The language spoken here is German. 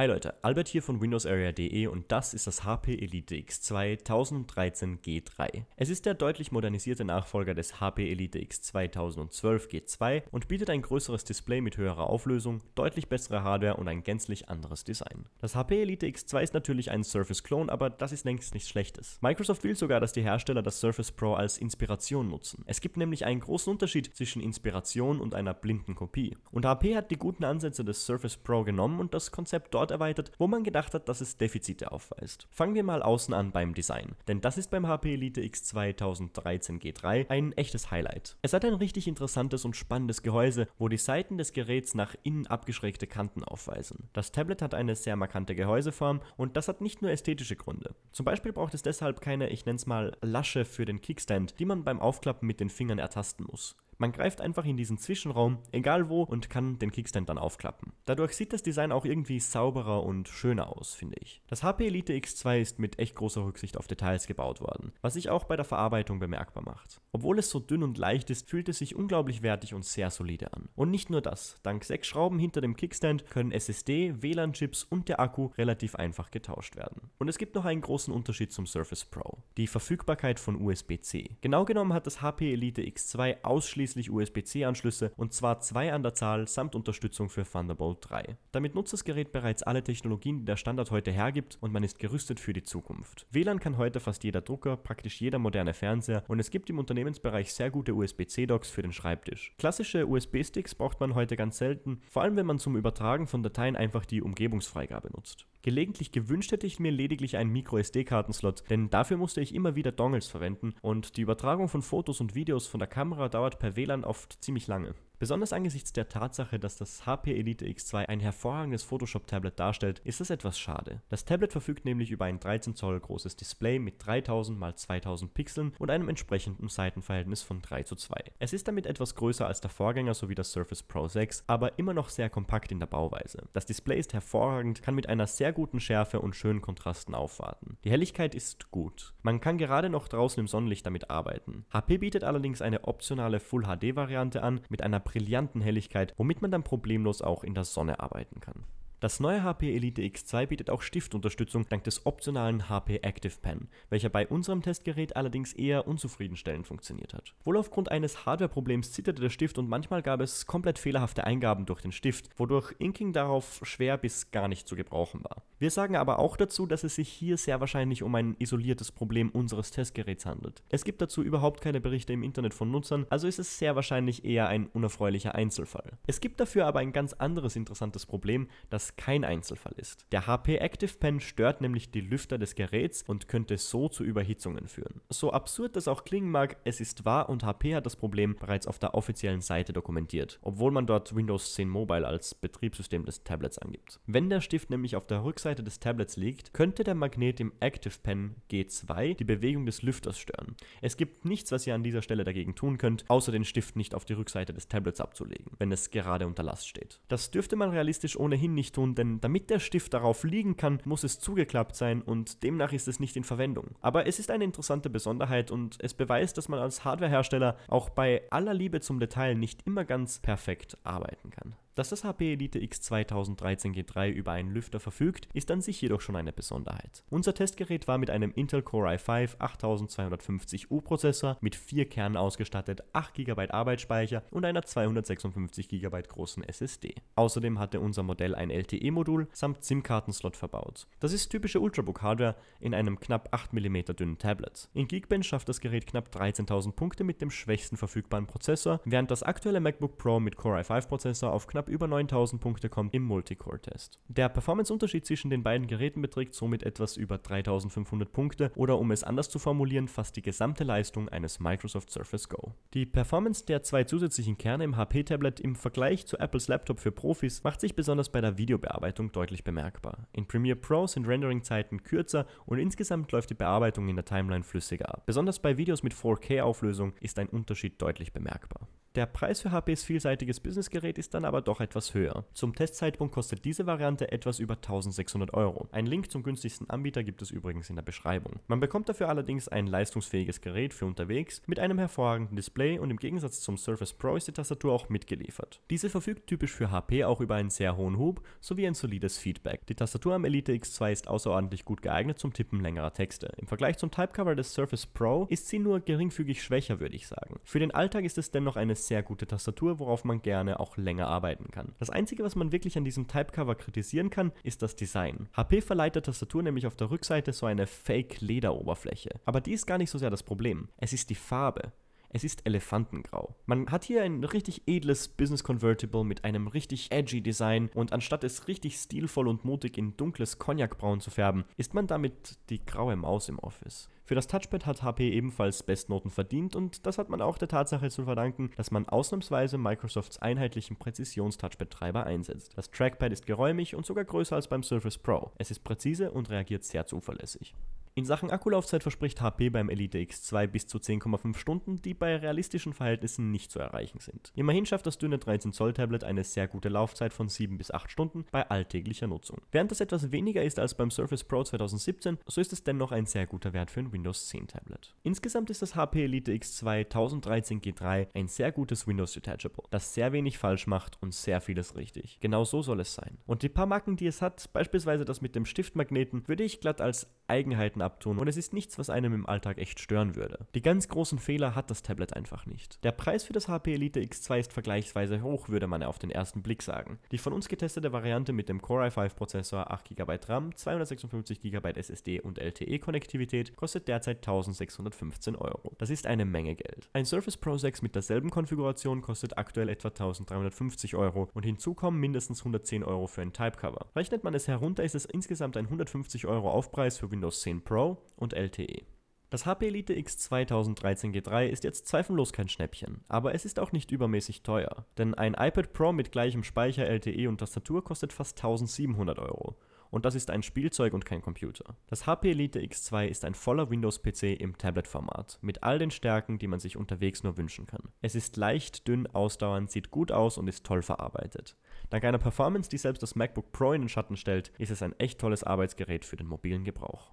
Hi Leute, Albert hier von WindowsArea.de und das ist das HP Elite X2 1013 G3. Es ist der deutlich modernisierte Nachfolger des HP Elite X2 1012 G2 und bietet ein größeres Display mit höherer Auflösung, deutlich bessere Hardware und ein gänzlich anderes Design. Das HP Elite X2 ist natürlich ein surface clone aber das ist längst nichts Schlechtes. Microsoft will sogar, dass die Hersteller das Surface Pro als Inspiration nutzen. Es gibt nämlich einen großen Unterschied zwischen Inspiration und einer blinden Kopie. Und HP hat die guten Ansätze des Surface Pro genommen und das Konzept dort dort erweitert, wo man gedacht hat, dass es Defizite aufweist. Fangen wir mal außen an beim Design, denn das ist beim HP Elite X 2013 G3 ein echtes Highlight. Es hat ein richtig interessantes und spannendes Gehäuse, wo die Seiten des Geräts nach innen abgeschrägte Kanten aufweisen. Das Tablet hat eine sehr markante Gehäuseform und das hat nicht nur ästhetische Gründe. Zum Beispiel braucht es deshalb keine, ich nenne es mal, Lasche für den Kickstand, die man beim Aufklappen mit den Fingern ertasten muss. Man greift einfach in diesen Zwischenraum, egal wo, und kann den Kickstand dann aufklappen. Dadurch sieht das Design auch irgendwie sauberer und schöner aus, finde ich. Das HP Elite X2 ist mit echt großer Rücksicht auf Details gebaut worden, was sich auch bei der Verarbeitung bemerkbar macht. Obwohl es so dünn und leicht ist, fühlt es sich unglaublich wertig und sehr solide an. Und nicht nur das, dank sechs Schrauben hinter dem Kickstand können SSD, WLAN-Chips und der Akku relativ einfach getauscht werden. Und es gibt noch einen großen Unterschied zum Surface Pro, die Verfügbarkeit von USB-C. Genau genommen hat das HP Elite X2 ausschließlich einschließlich USB-C-Anschlüsse und zwar zwei an der Zahl samt Unterstützung für Thunderbolt 3. Damit nutzt das Gerät bereits alle Technologien, die der Standard heute hergibt und man ist gerüstet für die Zukunft. WLAN kann heute fast jeder Drucker, praktisch jeder moderne Fernseher und es gibt im Unternehmensbereich sehr gute USB-C-Docs für den Schreibtisch. Klassische USB-Sticks braucht man heute ganz selten, vor allem wenn man zum Übertragen von Dateien einfach die Umgebungsfreigabe nutzt. Gelegentlich gewünscht hätte ich mir lediglich einen Micro-SD-Kartenslot, denn dafür musste ich immer wieder Dongles verwenden und die Übertragung von Fotos und Videos von der Kamera dauert per WLAN oft ziemlich lange. Besonders angesichts der Tatsache, dass das HP Elite X2 ein hervorragendes Photoshop-Tablet darstellt, ist es etwas schade. Das Tablet verfügt nämlich über ein 13 Zoll großes Display mit 3000 x 2000 Pixeln und einem entsprechenden Seitenverhältnis von 3 zu 2. Es ist damit etwas größer als der Vorgänger sowie das Surface Pro 6, aber immer noch sehr kompakt in der Bauweise. Das Display ist hervorragend, kann mit einer sehr guten Schärfe und schönen Kontrasten aufwarten. Die Helligkeit ist gut. Man kann gerade noch draußen im Sonnenlicht damit arbeiten. HP bietet allerdings eine optionale Full HD Variante an mit einer brillanten Helligkeit, womit man dann problemlos auch in der Sonne arbeiten kann. Das neue HP Elite X2 bietet auch Stiftunterstützung dank des optionalen HP Active Pen, welcher bei unserem Testgerät allerdings eher unzufriedenstellend funktioniert hat. Wohl aufgrund eines Hardwareproblems zitterte der Stift und manchmal gab es komplett fehlerhafte Eingaben durch den Stift, wodurch Inking darauf schwer bis gar nicht zu gebrauchen war. Wir sagen aber auch dazu, dass es sich hier sehr wahrscheinlich um ein isoliertes Problem unseres Testgeräts handelt. Es gibt dazu überhaupt keine Berichte im Internet von Nutzern, also ist es sehr wahrscheinlich eher ein unerfreulicher Einzelfall. Es gibt dafür aber ein ganz anderes interessantes Problem, das kein Einzelfall ist. Der HP Active Pen stört nämlich die Lüfter des Geräts und könnte so zu Überhitzungen führen. So absurd das auch klingen mag, es ist wahr und HP hat das Problem bereits auf der offiziellen Seite dokumentiert, obwohl man dort Windows 10 Mobile als Betriebssystem des Tablets angibt. Wenn der Stift nämlich auf der Rückseite Rückseite des Tablets liegt, könnte der Magnet im Active Pen G2 die Bewegung des Lüfters stören. Es gibt nichts, was ihr an dieser Stelle dagegen tun könnt, außer den Stift nicht auf die Rückseite des Tablets abzulegen, wenn es gerade unter Last steht. Das dürfte man realistisch ohnehin nicht tun, denn damit der Stift darauf liegen kann, muss es zugeklappt sein und demnach ist es nicht in Verwendung. Aber es ist eine interessante Besonderheit und es beweist, dass man als Hardwarehersteller auch bei aller Liebe zum Detail nicht immer ganz perfekt arbeiten kann. Dass das HP Elite X 2013 G3 über einen Lüfter verfügt, ist an sich jedoch schon eine Besonderheit. Unser Testgerät war mit einem Intel Core i5 8250U Prozessor mit vier Kernen ausgestattet, 8 GB Arbeitsspeicher und einer 256 GB großen SSD. Außerdem hatte unser Modell ein LTE-Modul samt SIM-Kartenslot verbaut. Das ist typische Ultrabook-Hardware in einem knapp 8 mm dünnen Tablet. In Geekbench schafft das Gerät knapp 13.000 Punkte mit dem schwächsten verfügbaren Prozessor, während das aktuelle MacBook Pro mit Core i5 Prozessor auf knapp über 9000 Punkte kommt im Multicore-Test. Der Performance-Unterschied zwischen den beiden Geräten beträgt somit etwas über 3500 Punkte oder um es anders zu formulieren, fast die gesamte Leistung eines Microsoft Surface Go. Die Performance der zwei zusätzlichen Kerne im HP-Tablet im Vergleich zu Apples Laptop für Profis macht sich besonders bei der Videobearbeitung deutlich bemerkbar. In Premiere Pro sind Rendering-Zeiten kürzer und insgesamt läuft die Bearbeitung in der Timeline flüssiger ab. Besonders bei Videos mit 4K-Auflösung ist ein Unterschied deutlich bemerkbar. Der Preis für HPs vielseitiges Businessgerät ist dann aber doch etwas höher. Zum Testzeitpunkt kostet diese Variante etwas über 1600 Euro. Ein Link zum günstigsten Anbieter gibt es übrigens in der Beschreibung. Man bekommt dafür allerdings ein leistungsfähiges Gerät für unterwegs mit einem hervorragenden Display und im Gegensatz zum Surface Pro ist die Tastatur auch mitgeliefert. Diese verfügt typisch für HP auch über einen sehr hohen Hub sowie ein solides Feedback. Die Tastatur am Elite X2 ist außerordentlich gut geeignet zum Tippen längerer Texte. Im Vergleich zum Typecover des Surface Pro ist sie nur geringfügig schwächer, würde ich sagen. Für den Alltag ist es dennoch eine sehr gute Tastatur, worauf man gerne auch länger arbeiten schreiben kann. Das Einzige, was man wirklich an diesem Typecover kritisieren kann, ist das Design. HP verleiht der Tastatur nämlich auf der Rückseite so eine Fake-Lederoberfläche. Aber die ist gar nicht so sehr das Problem. Es ist die Farbe. Es ist elefantengrau. Man hat hier ein richtig edles Business Convertible mit einem richtig edgy Design und anstatt es richtig stilvoll und mutig in dunkles Cognacbraun zu färben, ist man damit die graue Maus im Office. Für das Touchpad hat HP ebenfalls Bestnoten verdient und das hat man auch der Tatsache zu verdanken, dass man ausnahmsweise Microsofts einheitlichen Präzisions-Touchpad-Treiber einsetzt. Das Trackpad ist geräumig und sogar größer als beim Surface Pro. Es ist präzise und reagiert sehr zuverlässig. In Sachen Akkulaufzeit verspricht HP beim Elite X2 bis zu 10,5 Stunden, die bei realistischen Verhältnissen nicht zu erreichen sind. Immerhin schafft das dünne 13 Zoll Tablet eine sehr gute Laufzeit von 7 bis 8 Stunden bei alltäglicher Nutzung. Während das etwas weniger ist als beim Surface Pro 2017, so ist es dennoch ein sehr guter Wert für ein Windows 10 Tablet. Insgesamt ist das HP Elite X2 1013 G3 ein sehr gutes Windows Detachable, das sehr wenig falsch macht und sehr vieles richtig. Genau so soll es sein. Und die paar Marken, die es hat, beispielsweise das mit dem Stiftmagneten, würde ich glatt als Eigenheiten Gedanken abtun und es ist nichts, was einem im Alltag echt stören würde. Die ganz großen Fehler hat das Tablet einfach nicht. Der Preis für das HP Elite X2 ist vergleichsweise hoch, würde man auf den ersten Blick sagen. Die von uns getestete Variante mit dem Core i5 Prozessor, 8 GB RAM, 256 GB SSD und LTE-Konnektivität kostet derzeit 1615 Euro. Das ist eine Menge Geld. Ein Surface Pro 6 mit derselben Konfiguration kostet aktuell etwa 1350 Euro und hinzu kommen mindestens 110 Euro für ein Typecover. Rechnet man es herunter, ist es insgesamt ein 150 Euro Aufpreis für Windows 10 Pro Pro und LTE. Das HP Elite X 2013 G3 ist jetzt zweifellos kein Schnäppchen, aber es ist auch nicht übermäßig teuer, denn ein iPad Pro mit gleichem Speicher, LTE und Tastatur kostet fast 1700 Euro. Und das ist ein Spielzeug und kein Computer. Das HP Elite X2 ist ein voller Windows-PC im Tablet-Format, mit all den Stärken, die man sich unterwegs nur wünschen kann. Es ist leicht, dünn, ausdauernd, sieht gut aus und ist toll verarbeitet. Dank einer Performance, die selbst das MacBook Pro in den Schatten stellt, ist es ein echt tolles Arbeitsgerät für den mobilen Gebrauch.